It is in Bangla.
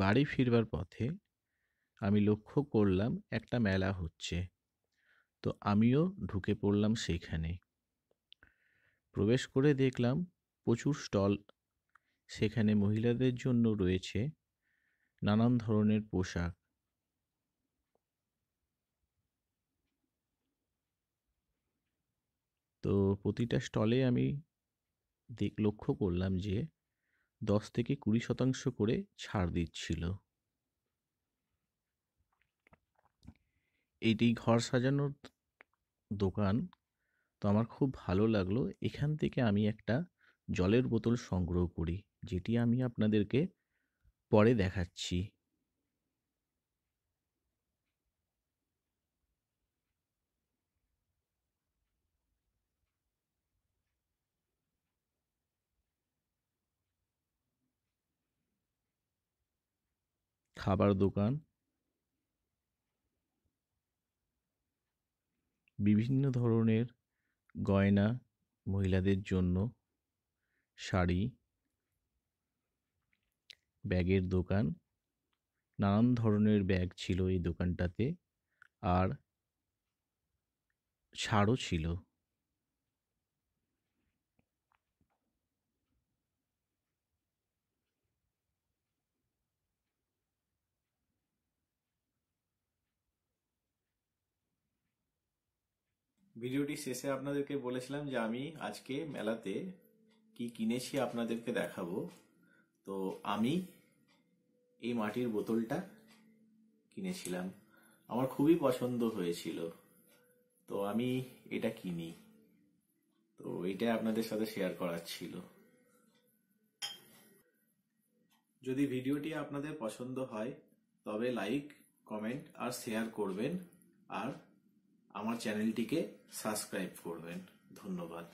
বাড়ি ফিরবার পথে আমি লক্ষ্য করলাম একটা মেলা হচ্ছে তো আমিও ঢুকে পড়লাম সেইখানে প্রবেশ করে দেখলাম প্রচুর স্টল সেখানে মহিলাদের জন্য রয়েছে নানান ধরনের পোশাক তো প্রতিটা স্টলে আমি দেখ লক্ষ্য করলাম যে দশ থেকে কুড়ি শতাংশ করে ছাড় দিচ্ছিল এটি ঘর সাজানোর দোকান তো আমার খুব ভালো লাগলো এখান থেকে আমি একটা জলের বোতল সংগ্রহ করি যেটি আমি আপনাদেরকে পরে দেখাচ্ছি খাবার দোকান বিভিন্ন ধরনের গয়না মহিলাদের জন্য শাড়ি ব্যাগের দোকান নানান ধরনের ব্যাগ ছিল এই দোকানটাতে আর ছাড়ও ছিল ভিডিওটি শেষে আপনাদেরকে বলেছিলাম যে আমি আজকে মেলাতে কি কিনেছি আপনাদেরকে দেখাবো তো আমি এই মাটির বোতলটা কিনেছিলাম আমার খুবই পছন্দ হয়েছিল তো আমি এটা কিনি তো এটা আপনাদের সাথে শেয়ার করার ছিল যদি ভিডিওটি আপনাদের পছন্দ হয় তবে লাইক কমেন্ট আর শেয়ার করবেন আর আমার চ্যানেলটিকে সাবস্ক্রাইব করবেন ধন্যবাদ